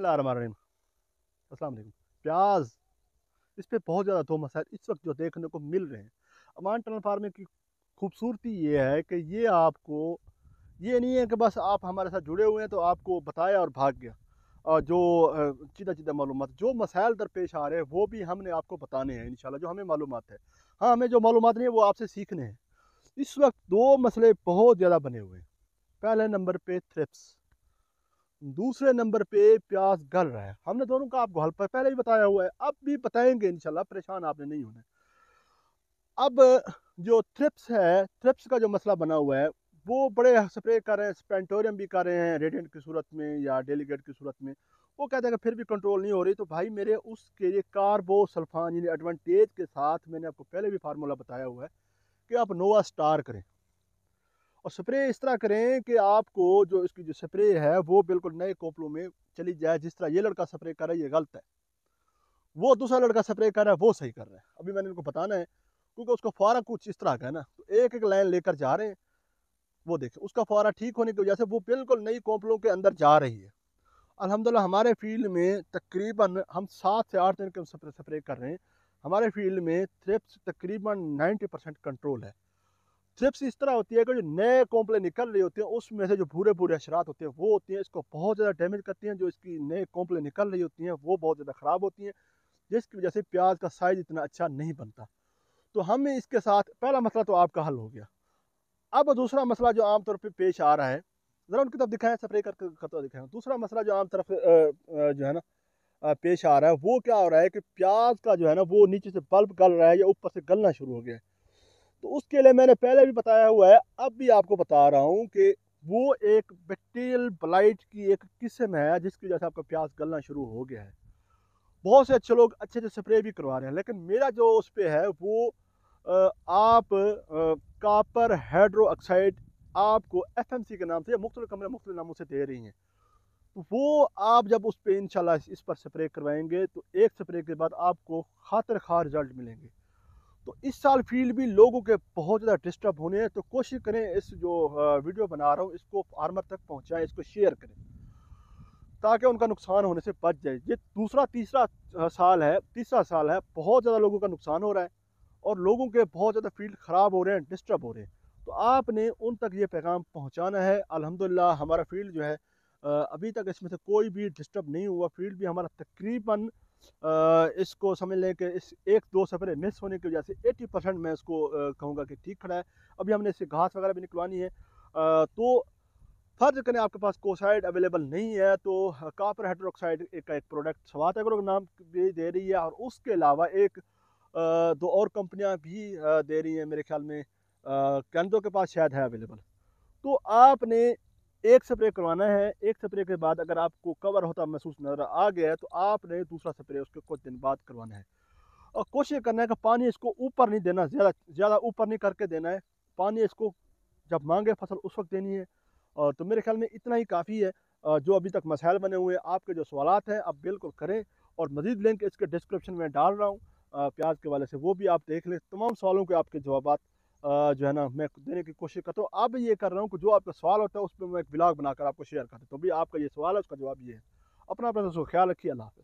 बसमिल्लाम अस्सलाम प्याज इस पर बहुत ज़्यादा दो मसाइल इस वक्त जो देखने को मिल रहे हैं अमान टनल फार्मिंग की खूबसूरती ये है कि ये आपको ये नहीं है कि बस आप हमारे साथ जुड़े हुए हैं तो आपको बताया और भाग गया और जो चिदा चिदा मालूम जो मसाइल दरपेश आ रहे हैं वो भी हमने आपको बताने हैं इन जो हमें मालूम है हाँ हमें जो मालूम नहीं है वो आपसे सीखने हैं इस वक्त दो मसले बहुत ज़्यादा बने हुए हैं पहले नंबर पर थ्रिप्स दूसरे नंबर पे प्याज गल रहा है हमने दोनों का आपको हल पर पहले भी बताया हुआ है अब भी बताएंगे इंशाल्लाह परेशान आपने नहीं होना अब जो थ्रिप्स है थ्रिप्स का जो मसला बना हुआ है वो बड़े स्प्रे कर रहे हैं स्पेंटोरियम भी कर रहे हैं रेडियंट की सूरत में या डेलीगेट की सूरत में वो कहते हैं कि फिर भी कंट्रोल नहीं हो रही तो भाई मेरे उसके लिए कार्बोसल्फान यानी एडवांटेज के साथ मैंने आपको पहले भी फार्मूला बताया हुआ है कि आप नोवा स्टार करें और स्प्रे इस तरह करें कि आपको जो इसकी जो स्प्रे है वो बिल्कुल नए कोपलों में चली जाए जिस तरह ये लड़का स्प्रे कर रहा है ये गलत है वो दूसरा लड़का स्प्रे कर रहा है वो सही कर रहा है अभी मैंने इनको बताना है क्योंकि उसका फुहारा कुछ इस तरह का है ना तो एक एक लाइन लेकर जा रहे हैं वो देखें उसका फुहारा ठीक होने की वजह से वो बिल्कुल नई कोपलों के अंदर जा रही है अलहमदिल्ला हमारे फील्ड में तकरीबन हम सात से आठ दिन के स्प्रे कर रहे हैं हमारे फील्ड में थ्रिप्स तकरीबन नाइन्टी परसेंट कंट्रोल है ट्रिप्स इस तरह होती है कि जो नए कॉम्प्ले निकल रहे होते हैं उसमें से जो भूरे भूरे अशरात होते हैं वो होती हैं इसको बहुत ज़्यादा डैमेज करती हैं जो इसकी नए कॉम्प्ले निकल रही होती हैं वो बहुत ज़्यादा ख़राब होती हैं जिसकी वजह से प्याज का साइज़ इतना अच्छा नहीं बनता तो हमें इसके साथ पहला मसला तो आपका हल हो गया अब दूसरा मसला जो आमतौर पर पेश आ रहा है ज़रा उनकी तरफ दिखाएं स्प्रे करके खतरा दिखाएं दूसरा मसला जो आम तरफ जो है ना पेश आ रहा है वो क्या हो रहा है कि प्याज का जो है ना वो नीचे से बल्ब गल रहा है या ऊपर से गलना शुरू हो गया है तो उसके लिए मैंने पहले भी बताया हुआ है अब भी आपको बता रहा हूँ कि वो एक बैक्टीरियल ब्लाइट की एक किस्म है जिसकी वजह से आपका प्याज गलना शुरू हो गया है बहुत से अच्छे लोग अच्छे अच्छे स्प्रे भी करवा रहे हैं लेकिन मेरा जो उस पर है वो आप कापर हाइड्रो ऑक्साइड आपको एफ एम सी के नाम से या कमरे मुख्त नामों से दे रही हैं तो वो आप जब उस पर इन इस पर स्प्रे करवाएंगे तो एक स्प्रे के बाद आपको खातर खा रिजल्ट मिलेंगे तो इस साल फील्ड भी लोगों के बहुत ज़्यादा डिस्टर्ब होने हैं तो कोशिश करें इस जो वीडियो बना रहा हूँ इसको फार्मर तक पहुँचाएँ इसको शेयर करें ताकि उनका नुकसान होने से बच जाए ये दूसरा तीसरा साल है तीसरा साल है बहुत ज़्यादा लोगों का नुकसान हो रहा है और लोगों के बहुत ज़्यादा फील्ड ख़राब हो रहे हैं डिस्टर्ब हो रहे हैं तो आपने उन तक ये पैगाम पहुँचाना है अलहमदिल्ला हमारा फील्ड जो है अभी तक इसमें से कोई भी डिस्टर्ब नहीं हुआ फील्ड भी हमारा तकरीबन इसको समझ लें कि इस एक दो सफ़रे मिस होने की वजह से एटी परसेंट मैं इसको कहूँगा कि ठीक खड़ा है अभी हमने इससे घास वगैरह भी निकलवानी है तो फ़र्ज करें आपके पास कोसाइड अवेलेबल नहीं है तो कापर हाइड्रोक्साइड का एक प्रोडक्ट सवात एग्रो नाम भी दे रही है और उसके अलावा एक दो और कंपनियां भी दे रही हैं मेरे ख्याल में कैंदो के पास शायद है अवेलेबल तो आपने एक स्प्रे करवाना है एक स्प्रे के बाद अगर आपको कवर होता महसूस नजर आ गया है तो आपने दूसरा स्प्रे उसके कुछ दिन बाद करवाना है और कोशिश करना है कि पानी इसको ऊपर नहीं देना ज़्यादा ज़्यादा ऊपर नहीं करके देना है पानी इसको जब मांगे फसल उस वक्त देनी है और तो मेरे ख्याल में इतना ही काफ़ी है जो अभी तक मसाइल बने हुए हैं आपके जो सवाल हैं आप बिल्कुल करें और मज़ीद लिंक इसके डिस्क्रिप्शन में डाल रहा हूँ प्याज के वाले से वो भी आप देख लें तमाम सवालों के आपके जवाब जो है ना मैं देने की कोशिश करता हूँ अब ये कर रहा हूँ कि जो आपका सवाल होता है उस पर मैं एक ब्लाग बनाकर आपको शेयर करता हूँ तो भी आपका ये सवाल है उसका जवाब ये है अपना अपना दोस्तों ख्याल रखिए अल्लाह हाफ़